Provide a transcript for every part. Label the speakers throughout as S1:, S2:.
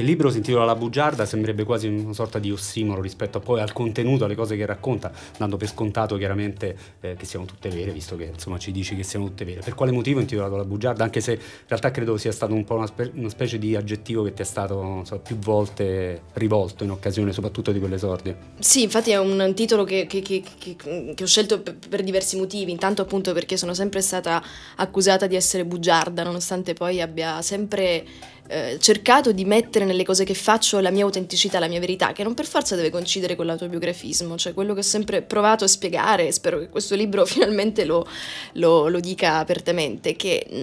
S1: Il libro si intitola La bugiarda, sembrerebbe quasi una sorta di ossimoro rispetto poi al contenuto, alle cose che racconta, dando per scontato chiaramente eh, che siano tutte vere, visto che insomma ci dici che siano tutte vere. Per quale motivo è intitolato La bugiarda? Anche se in realtà credo sia stato un po' una, spe- una specie di aggettivo che ti è stato so, più volte rivolto in occasione soprattutto di quell'esordio.
S2: Sì, infatti è un titolo che, che, che, che ho scelto per diversi motivi, intanto appunto perché sono sempre stata accusata di essere bugiarda, nonostante poi abbia sempre eh, cercato di mettere nelle cose che faccio la mia autenticità, la mia verità, che non per forza deve coincidere con l'autobiografismo, cioè quello che ho sempre provato a spiegare, spero che questo libro finalmente lo, lo, lo dica apertamente, che mm,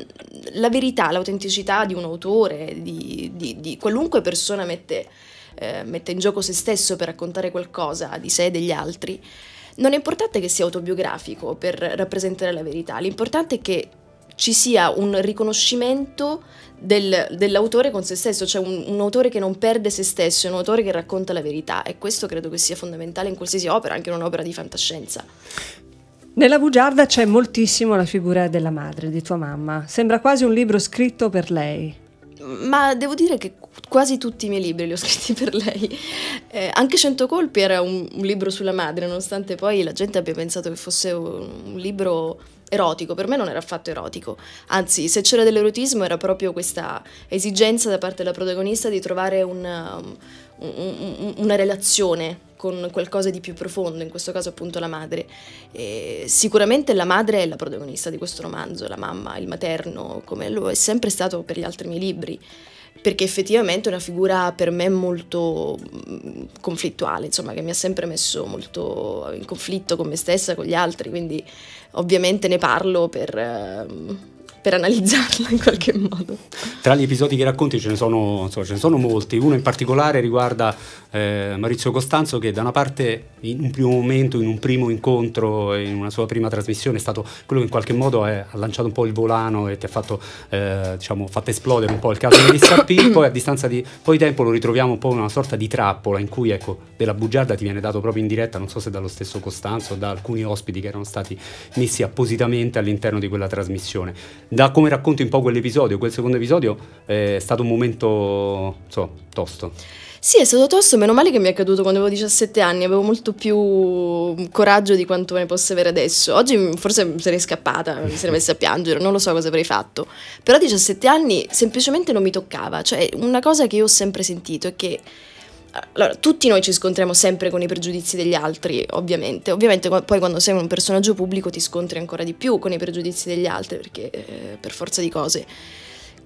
S2: la verità, l'autenticità di un autore, di, di, di qualunque persona mette, eh, mette in gioco se stesso per raccontare qualcosa di sé e degli altri, non è importante che sia autobiografico per rappresentare la verità, l'importante è che ci sia un riconoscimento del, dell'autore con se stesso, cioè un, un, autore che non perde se stesso, un autore che racconta la verità e questo credo che sia fondamentale in qualsiasi opera, anche in un'opera di fantascienza. Nella bugiarda c'è moltissimo la figura della madre, di tua mamma, sembra quasi un libro scritto per lei ma devo dire che quasi tutti i miei libri li ho scritti per lei. Eh, anche Cento colpi era un, un, libro sulla madre, nonostante poi la gente abbia pensato che fosse un, un libro erotico, per me non era affatto erotico, anzi se c'era dell'erotismo era proprio questa esigenza da parte della protagonista di trovare una, um, una relazione con qualcosa di più profondo, in questo caso appunto la madre. E sicuramente la madre è la protagonista di questo romanzo, la mamma, il materno, come lo è sempre stato per gli altri miei libri, perché effettivamente è una figura per me molto mm, conflittuale, insomma, che mi ha sempre messo molto in conflitto con me stessa, con gli altri, quindi ovviamente ne parlo per... Eh, per analizzarla in qualche modo.
S1: Tra gli episodi che racconti ce ne sono, insomma, ce ne sono molti, uno in particolare riguarda eh, Maurizio Costanzo che da una parte in un primo momento, in un primo incontro, in una sua prima trasmissione è stato quello che in qualche modo è, ha lanciato un po' il volano e ti ha fatto, eh, diciamo, fatto esplodere un po' il caso di Sappi, poi a distanza di poi tempo lo ritroviamo un po' in una sorta di trappola in cui ecco, della bugiarda ti viene dato proprio in diretta, non so se dallo stesso Costanzo o da alcuni ospiti che erano stati messi appositamente all'interno di quella trasmissione da come racconti un po' quell'episodio, quel secondo episodio, eh, è stato un momento, so, tosto.
S2: Sì, è stato tosto, meno male che mi è accaduto quando avevo 17 anni, avevo molto più coraggio di quanto ne possa avere adesso. Oggi forse sarei scappata, mi sarei messa a piangere, non lo so cosa avrei fatto. Però a 17 anni semplicemente non mi toccava, cioè una cosa che io ho sempre sentito è che allora, tutti noi ci scontriamo sempre con i pregiudizi degli altri, ovviamente. Ovviamente poi quando sei un personaggio pubblico ti scontri ancora di più con i pregiudizi degli altri, perché eh, per forza di cose.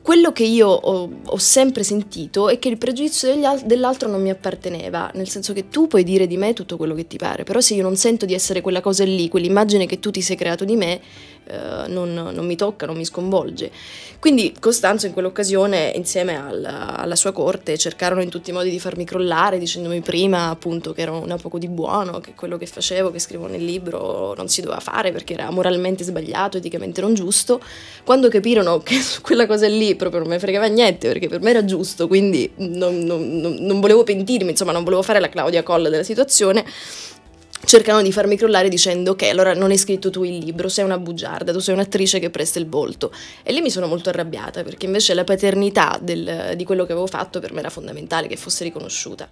S2: Quello che io ho, ho sempre sentito è che il pregiudizio al- dell'altro non mi apparteneva, nel senso che tu puoi dire di me tutto quello che ti pare, però se io non sento di essere quella cosa lì, quell'immagine che tu ti sei creato di me, eh, non, non, mi tocca, non mi sconvolge. Quindi Costanzo in quell'occasione, insieme alla, alla, sua corte, cercarono in tutti i modi di farmi crollare, dicendomi prima appunto che ero una poco di buono, che quello che facevo, che scrivo nel libro, non si doveva fare perché era moralmente sbagliato, eticamente non giusto. Quando capirono che quella cosa lì proprio non mi fregava niente, perché per me era giusto, quindi non, non, non volevo pentirmi, insomma non volevo fare la Claudia Colla della situazione, cercano di farmi crollare dicendo ok, allora non hai scritto tu il libro, sei una bugiarda, tu sei un'attrice che presta il volto. E lì mi sono molto arrabbiata perché invece la paternità del, di quello che avevo fatto per me era fondamentale che fosse riconosciuta.